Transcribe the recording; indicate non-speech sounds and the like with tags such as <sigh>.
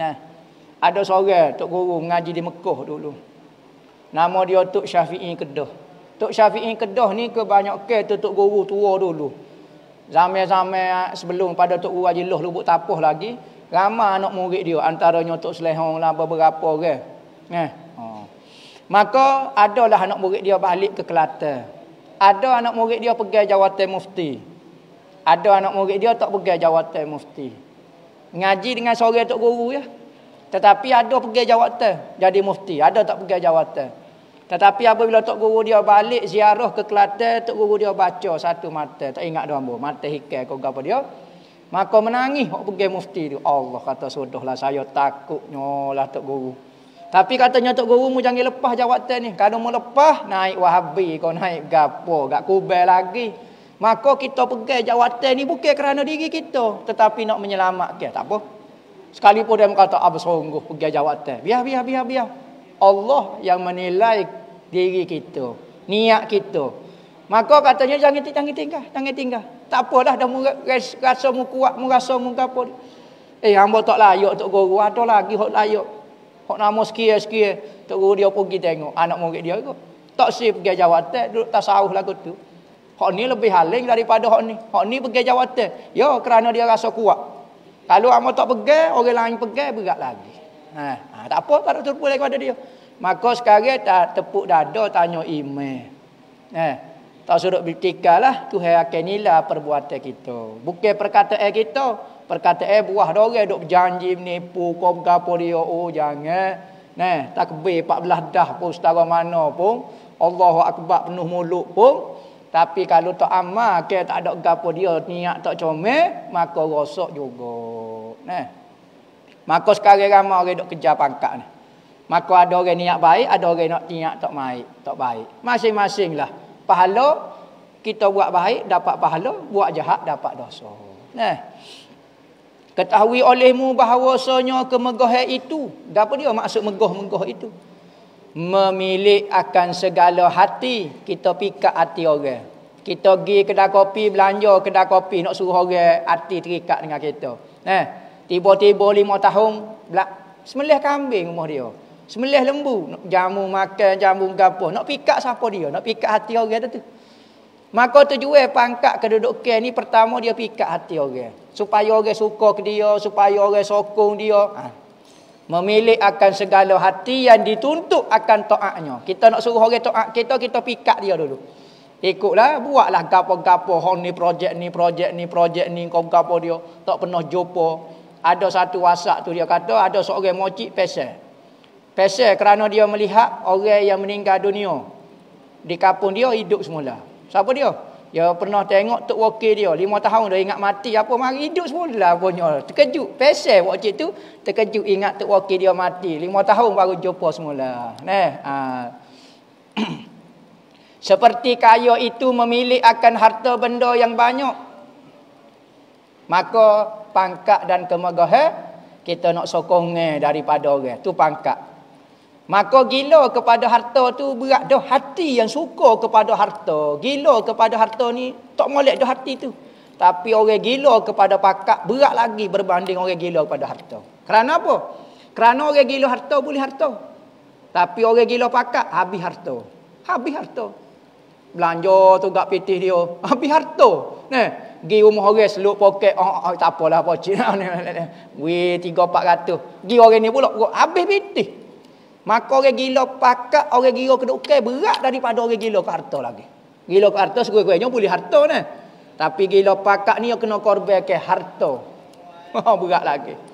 Nah. Ada seorang tok guru mengaji di Mekah dulu. Nama dia Tok Syafi'i Kedah. Tok Syafi'i Kedah ni kebanyakan tu tok guru tua dulu. Zaman-zaman sebelum pada tok guru Haji Loh lubuk tapuh lagi, ramai anak murid dia antaranya tok Selehong lah beberapa orang. Nah. Oh. Maka adalah anak murid dia balik ke Kelate. Ada anak murid dia pergi jawatan mufti. Ada anak murid dia tak pergi jawatan mufti ngaji dengan seorang tok guru ya. Tetapi ada pergi jawatan jadi mufti, ada tak pergi jawatan. Tetapi apabila tok guru dia balik ziarah ke Kelantan, tok guru dia baca satu mata, tak ingat dah ambo, mata hikai kau gapo dia. Maka menangis hok pergi mufti tu. Allah kata sudahlah saya takutnya lah tok guru. Tapi katanya tok guru mu jangan lepas jawatan ni. Kalau mu lepas naik Wahabi kau naik gapo, gak kubel lagi. Maka kita pegang jawatan ni bukan kerana diri kita. Tetapi nak menyelamatkan. Tak apa. pun dia berkata, apa ah, sungguh pegang jawatan. Biar, biar, biar, biar. Allah yang menilai diri kita. Niat kita. Maka katanya jangan jangan tinggal, jangan tinggal. Tak apalah dah rasa mu kuat, mu rasa mu apa. Eh hamba tak layak tok guru, ada lagi hok layak. Hok nama sekia-sekia, tok guru dia pergi tengok anak murid dia ke. Tak sih pergi jawatan, duduk tasawuf lagu tu. Hak ni lebih haling daripada hak ni. Hak ni pergi jawatan. Ya, kerana dia rasa kuat. Kalau kamu tak pergi, orang lain pergi, berat lagi. Ha, ha, tak apa, tak ada terpul lagi pada dia. Maka sekarang tak tepuk dada tanya email. Eh, tak suruh bertikal lah. Itu akan nilai perbuatan kita. Bukan perkataan kita. Perkataan buah dia orang duk berjanji menipu. Kau bergapa dia. Oh jangan. Nah, tak kebih 14 dah pun setara mana pun. Allahu Akbar penuh mulut pun. Tapi kalau tak amal ke tak ada gapo dia niat tak comel maka rosak juga. Nah. Maka sekarang ramai orang dok kejar pangkat ni. Maka ada orang niat baik, ada orang nak niat tak baik, tak baik. Masing-masing lah. Pahala kita buat baik dapat pahala, buat jahat dapat dosa. Nah. Ketahui olehmu bahawa bahawasanya kemegahan itu. Dapat dia maksud megah-megah itu memilik akan segala hati kita pikat hati orang kita pergi kedai kopi, belanja kedai kopi nak suruh orang hati terikat dengan kita. Eh, tiba-tiba lima tahun, semelih kambing rumah dia. Semelih lembu, jamu makan, jamu gapo, nak pikat siapa dia, nak pikat hati orang tu. Maka tujuan pangkat kedudukan ni pertama dia pikat hati orang. Supaya orang suka ke dia, supaya orang sokong dia. Ha. Memilih akan segala hati yang dituntut akan taatnya. Kita nak suruh orang taat kita, kita pikat dia dulu. Ikutlah buatlah gapo-gapo hon ni projek ni projek ni projek ni kau gapo dia tak pernah jumpa. Ada satu wasak tu dia kata ada seorang mocik pesel. Pesel kerana dia melihat orang yang meninggal dunia di kampung dia hidup semula. Siapa dia? Dia pernah tengok tok wakil dia Lima tahun dah ingat mati apa mari hidup semula punya. Terkejut pesel wakil tu terkejut ingat tok wakil dia mati Lima tahun baru jumpa semula. Neh. Ah. <clears throat> Seperti kaya itu memilik akan harta benda yang banyak. Maka pangkat dan kemegahan kita nak sokong daripada orang. tu pangkat. Maka gila kepada harta tu berat dah hati yang suka kepada harta. Gila kepada harta ni tak molek dah hati tu. Tapi orang gila kepada pakat berat lagi berbanding orang gila kepada harta. Kerana apa? Kerana orang gila harta boleh harta. Tapi orang gila pakat habis harta. Habis harta belanja tu gak pitih dia <laughs> habis harta ne gi rumah orang seluk poket oh, oh tak apalah apa cik ni we 3 400 gi orang ni pula habis pitih maka orang gila pakat orang gila kena ukai berat daripada orang gila ke harta lagi gila ke harta sekue-kue nyong boleh harta ne tapi gila pakak ni yo kena korban ke harta <laughs> berat lagi